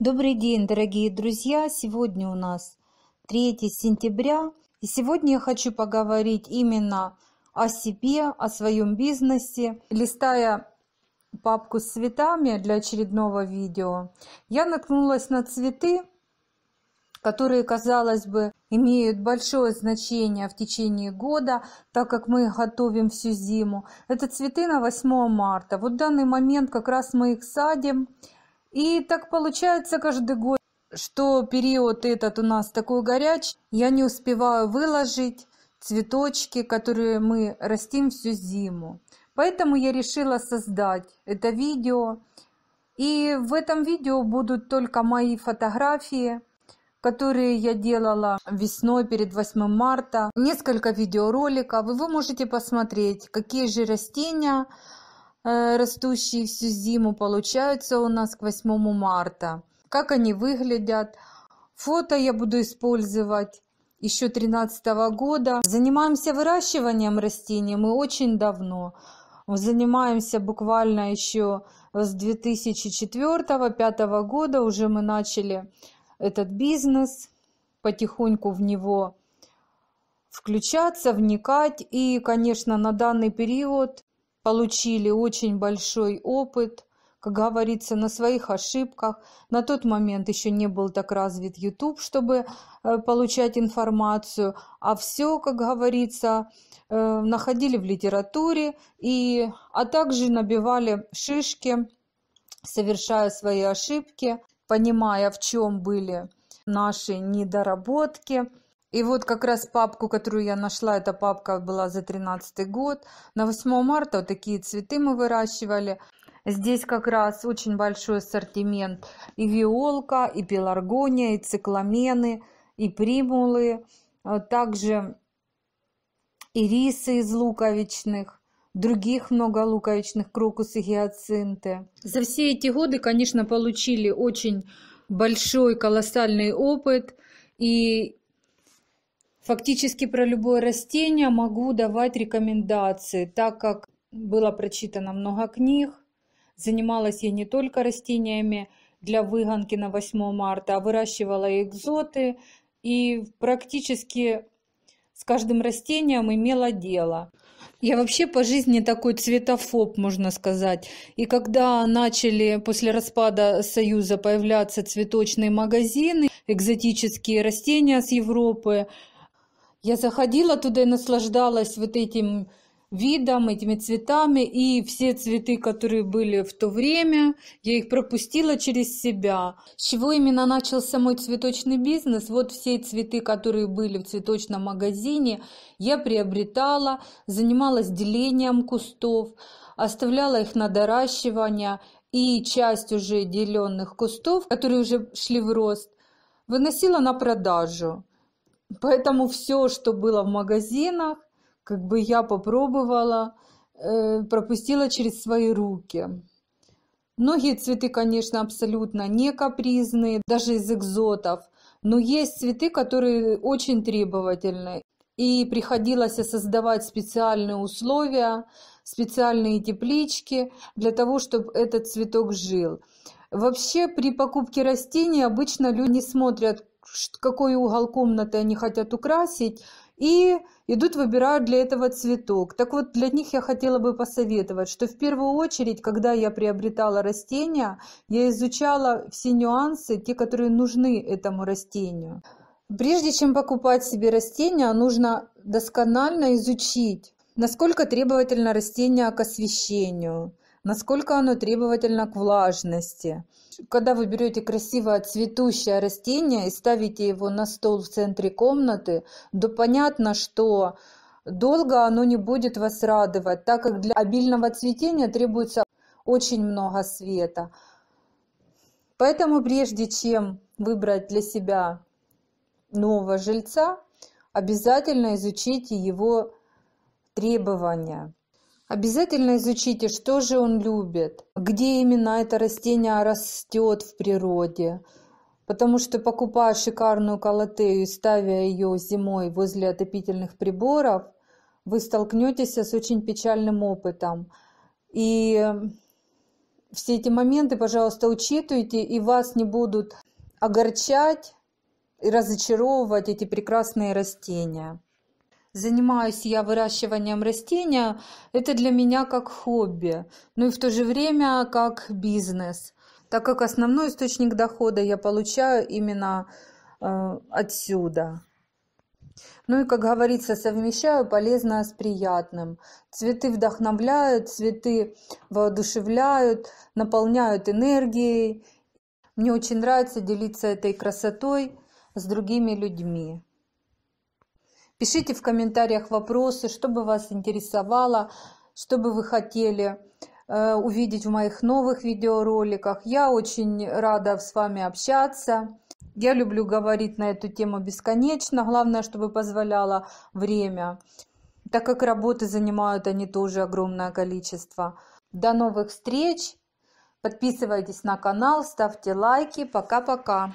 Добрый день, дорогие друзья! Сегодня у нас 3 сентября, и сегодня я хочу поговорить именно о себе, о своем бизнесе. Листая папку с цветами для очередного видео, я наткнулась на цветы, которые, казалось бы, имеют большое значение в течение года, так как мы готовим всю зиму. Это цветы на 8 марта. Вот в данный момент как раз мы их садим, и так получается каждый год, что период этот у нас такой горяч, я не успеваю выложить цветочки, которые мы растим всю зиму. Поэтому я решила создать это видео. И в этом видео будут только мои фотографии, которые я делала весной перед 8 марта. Несколько видеороликов, и вы можете посмотреть, какие же растения Э, растущие всю зиму, получаются у нас к 8 марта. Как они выглядят. Фото я буду использовать еще 13 года. Занимаемся выращиванием растений мы очень давно. Занимаемся буквально еще с 2004-2005 года. Уже мы начали этот бизнес, потихоньку в него включаться, вникать. И, конечно, на данный период получили очень большой опыт, как говорится, на своих ошибках. На тот момент еще не был так развит YouTube, чтобы э, получать информацию, а все, как говорится, э, находили в литературе, и, а также набивали шишки, совершая свои ошибки, понимая, в чем были наши недоработки – и вот как раз папку, которую я нашла, эта папка была за 13 год. На 8 марта вот такие цветы мы выращивали. Здесь как раз очень большой ассортимент и виолка, и пеларгония, и цикламены, и примулы, а также ирисы из луковичных, других много луковичных, крокусы, гиацинты. За все эти годы, конечно, получили очень большой, колоссальный опыт. И Фактически про любое растение могу давать рекомендации, так как было прочитано много книг, занималась я не только растениями для выгонки на 8 марта, а выращивала и экзоты, и практически с каждым растением имела дело. Я вообще по жизни такой цветофоб, можно сказать. И когда начали после распада Союза появляться цветочные магазины, экзотические растения с Европы, я заходила туда и наслаждалась вот этим видом, этими цветами, и все цветы, которые были в то время, я их пропустила через себя. С чего именно начался мой цветочный бизнес? Вот все цветы, которые были в цветочном магазине, я приобретала, занималась делением кустов, оставляла их на доращивание, и часть уже деленных кустов, которые уже шли в рост, выносила на продажу. Поэтому все, что было в магазинах, как бы я попробовала, э, пропустила через свои руки. Многие цветы, конечно, абсолютно не капризные, даже из экзотов, но есть цветы, которые очень требовательны. И приходилось создавать специальные условия, специальные теплички для того, чтобы этот цветок жил. Вообще при покупке растений обычно люди не смотрят, какой угол комнаты они хотят украсить, и идут, выбирают для этого цветок. Так вот, для них я хотела бы посоветовать, что в первую очередь, когда я приобретала растения, я изучала все нюансы, те, которые нужны этому растению. Прежде чем покупать себе растения, нужно досконально изучить, насколько требовательно растение к освещению, насколько оно требовательно к влажности. Когда вы берете красивое цветущее растение и ставите его на стол в центре комнаты, то понятно, что долго оно не будет вас радовать, так как для обильного цветения требуется очень много света. Поэтому прежде чем выбрать для себя нового жильца, обязательно изучите его требования. Обязательно изучите, что же он любит, где именно это растение растет в природе. Потому что покупая шикарную колотею и ставя ее зимой возле отопительных приборов, вы столкнетесь с очень печальным опытом. И все эти моменты, пожалуйста, учитывайте, и вас не будут огорчать и разочаровывать эти прекрасные растения занимаюсь я выращиванием растения, это для меня как хобби, но ну и в то же время как бизнес, так как основной источник дохода я получаю именно э, отсюда. Ну и, как говорится, совмещаю полезное с приятным. Цветы вдохновляют, цветы воодушевляют, наполняют энергией. Мне очень нравится делиться этой красотой с другими людьми. Пишите в комментариях вопросы, что бы вас интересовало, что бы вы хотели э, увидеть в моих новых видеороликах. Я очень рада с вами общаться. Я люблю говорить на эту тему бесконечно, главное, чтобы позволяло время, так как работы занимают они тоже огромное количество. До новых встреч! Подписывайтесь на канал, ставьте лайки. Пока-пока!